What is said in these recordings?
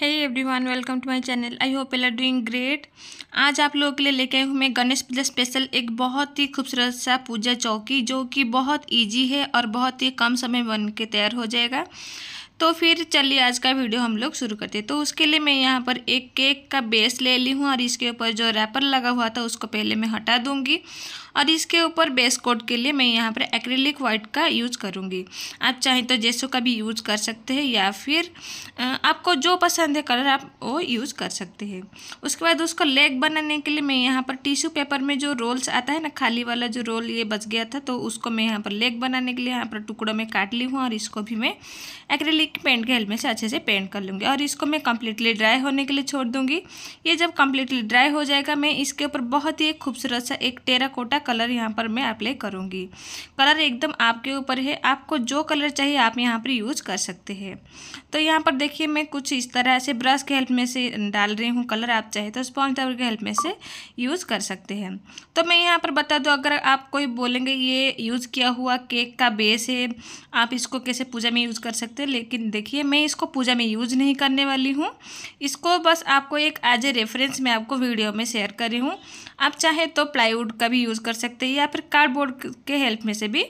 है everyone welcome to my channel I hope all are doing great आज आप लोगों के लिए लेके आई हूँ मैं गणेश पूजा स्पेशल एक बहुत ही खूबसूरत सा पूजा चौकी जो कि बहुत ईजी है और बहुत ही कम समय बन के तैयार हो जाएगा तो फिर चलिए आज का वीडियो हम लोग शुरू करते हैं तो उसके लिए मैं यहाँ पर एक केक का बेस ले ली हूँ और इसके ऊपर जो रैपर लगा हुआ था उसको पहले मैं हटा दूँगी और इसके ऊपर बेस कोट के लिए मैं यहाँ पर एक्रेलिक वाइट का यूज करूँगी आप चाहें तो जेसो का भी यूज कर सकते हैं या फिर आपको जो पसंद है कलर आप वो यूज कर सकते हैं उसके बाद उसको लेग बनाने के लिए मैं यहाँ पर टिश्यू पेपर में जो रोल्स आता है ना खाली वाला जो रोल ये बच गया था तो उसको मैं यहाँ पर लेग बनाने के लिए यहाँ पर टुकड़ों में काट ली हूँ और इसको भी मैं एक्रेलिक पेंट के हेलमेट से अच्छे से पेंट कर लूँगी और इसको मैं कम्प्लीटली ड्राई होने के लिए छोड़ दूँगी ये जब कम्प्लीटली ड्राई हो जाएगा मैं इसके ऊपर बहुत ही खूबसूरत सा एक टेरा कोटा कलर यहाँ पर मैं अप्लाई करूँगी कलर एकदम आपके ऊपर है आपको जो कलर चाहिए आप यहाँ पर यूज कर सकते हैं तो यहाँ पर देखिए मैं कुछ इस तरह से ब्रश के हेल्प में से डाल रही हूँ कलर आप चाहे तो स्पॉन्ज टावर के हेल्प में से यूज़ कर सकते हैं तो मैं यहाँ पर बता दूँ अगर आप कोई बोलेंगे ये यूज़ किया हुआ केक का बेस है आप इसको कैसे पूजा में यूज़ कर सकते हैं लेकिन देखिए मैं इसको पूजा में यूज़ नहीं करने वाली हूँ इसको बस आपको एक एज ए रेफरेंस मैं आपको वीडियो में शेयर कर रही हूँ आप चाहे तो प्लाईवुड का भी यूज़ कर सकते हैं या फिर कार्डबोर्ड के हेल्प में से भी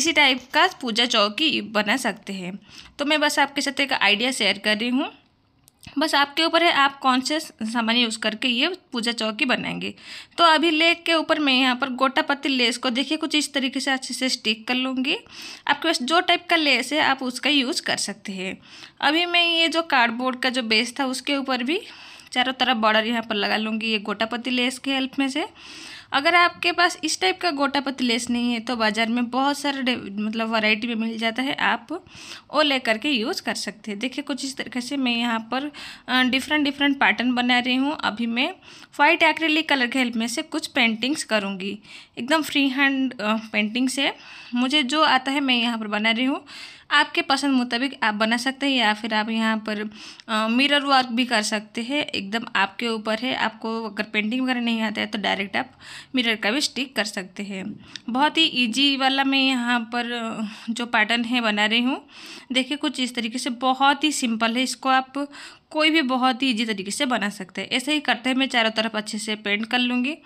इसी टाइप का पूजा चौकी बना सकते हैं तो मैं बस आपके साथ एक आइडिया शेयर कर रही हूँ बस आपके ऊपर है आप कौन से सामान यूज़ करके ये पूजा चौकी बनाएंगे तो अभी लेक के ऊपर मैं यहाँ पर गोटा पत्ती लेस को देखिए कुछ इस तरीके से अच्छे से स्टिक कर लूँगी आपके पास जो टाइप का लेस है आप उसका यूज़ कर सकते हैं अभी मैं ये जो कार्डबोर्ड का जो बेस था उसके ऊपर भी चारों तरफ बॉर्डर यहाँ पर लगा लूँगी ये गोटा पत्ती लेस के हेल्प में से अगर आपके पास इस टाइप का गोटा पत्ती लेस नहीं है तो बाज़ार में बहुत सारे मतलब वैरायटी में मिल जाता है आप वो ले करके यूज़ कर सकते हैं देखिए कुछ इस तरीके से मैं यहाँ पर डिफरेंट डिफरेंट पैटर्न बना रही हूँ अभी मैं वाइट एक्रेलिक कलर के हेल्प में से कुछ पेंटिंग्स करूँगी एकदम फ्री हैंड पेंटिंग्स है मुझे जो आता है मैं यहाँ पर बना रही हूँ आपके पसंद मुताबिक आप बना सकते हैं या फिर आप यहाँ पर मिरर वर्क भी कर सकते हैं एकदम आपके ऊपर है आपको अगर पेंटिंग वगैरह नहीं आता है तो डायरेक्ट आप मिरर का भी स्टिक कर सकते हैं बहुत ही ईजी वाला मैं यहाँ पर जो पैटर्न है बना रही हूँ देखिए कुछ इस तरीके से बहुत ही सिंपल है इसको आप कोई भी बहुत ही ईजी तरीके से बना सकते हैं ऐसे ही करते हैं मैं चारों तरफ अच्छे से पेंट कर लूँगी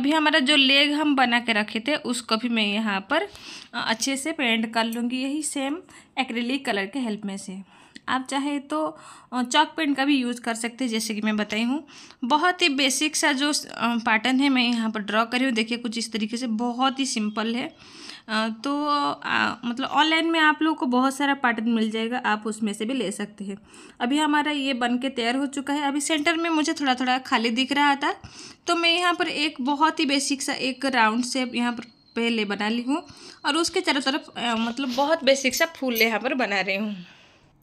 अभी हमारा जो लेग हम बना के रखे थे उसको भी मैं यहाँ पर अच्छे से पेंट कर लूँगी यही सेम एक्रेलिक कलर के हेल्प में से आप चाहे तो चॉक पेंट का भी यूज़ कर सकते हैं जैसे कि मैं बताई हूँ बहुत ही बेसिक सा जो पैटर्न है मैं यहाँ पर ड्रॉ करी हूँ देखिए कुछ इस तरीके से बहुत ही सिंपल है तो आ, मतलब ऑनलाइन में आप लोगों को बहुत सारा पैटर्न मिल जाएगा आप उसमें से भी ले सकते हैं अभी हमारा ये बन के तैयार हो चुका है अभी सेंटर में मुझे थोड़ा थोड़ा खाली दिख रहा था तो मैं यहाँ पर एक बहुत ही बेसिक सा एक राउंड शेप यहाँ पर पहले बना ली हूँ और उसके चारों तरफ मतलब बहुत बेसिक सा फूल यहाँ पर बना रही हूँ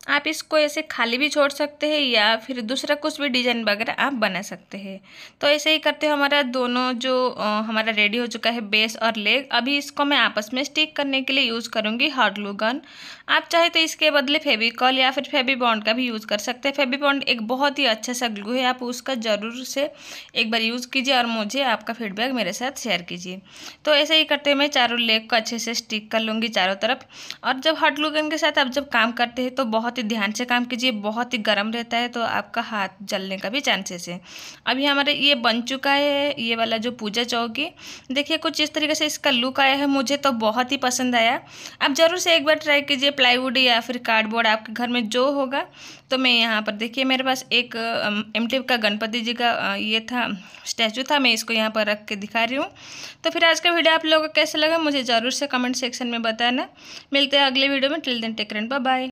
आप इसको ऐसे खाली भी छोड़ सकते हैं या फिर दूसरा कुछ भी डिजाइन वगैरह आप बना सकते हैं तो ऐसे ही करते हमारा दोनों जो हमारा रेडी हो चुका है बेस और लेग अभी इसको मैं आपस में स्टिक करने के लिए यूज़ करूँगी हॉट ग्लू गन आप चाहे तो इसके बदले फेविकॉल या फिर फेबी बॉन्ड का भी यूज़ कर सकते हैं फेबी बॉन्ड एक बहुत ही अच्छा सा ग्लू है आप उसका ज़रूर से एक बार यूज़ कीजिए और मुझे आपका फीडबैक मेरे साथ शेयर कीजिए तो ऐसे ही करते मैं चारों लेग को अच्छे से स्टिक कर लूँगी चारों तरफ और जब हॉट ग्लू गन के साथ आप जब काम करते हैं तो बहुत बहुत ही ध्यान से काम कीजिए बहुत ही गर्म रहता है तो आपका हाथ जलने का भी चांसेस है अभी हमारे ये बन चुका है ये वाला जो पूजा चौकी देखिए कुछ इस तरीके से इसका लुक आया है मुझे तो बहुत ही पसंद आया आप ज़रूर से एक बार ट्राई कीजिए प्लाईवुड या फिर कार्डबोर्ड आपके घर में जो होगा तो मैं यहाँ पर देखिए मेरे पास एक एम का गणपति जी का ये था स्टैचू था मैं इसको यहाँ पर रख के दिखा रही हूँ तो फिर आज का वीडियो आप लोगों को कैसे लगा मुझे ज़रूर से कमेंट सेक्शन में बताना मिलते हैं अगले वीडियो में टिल दिन टेकर बाय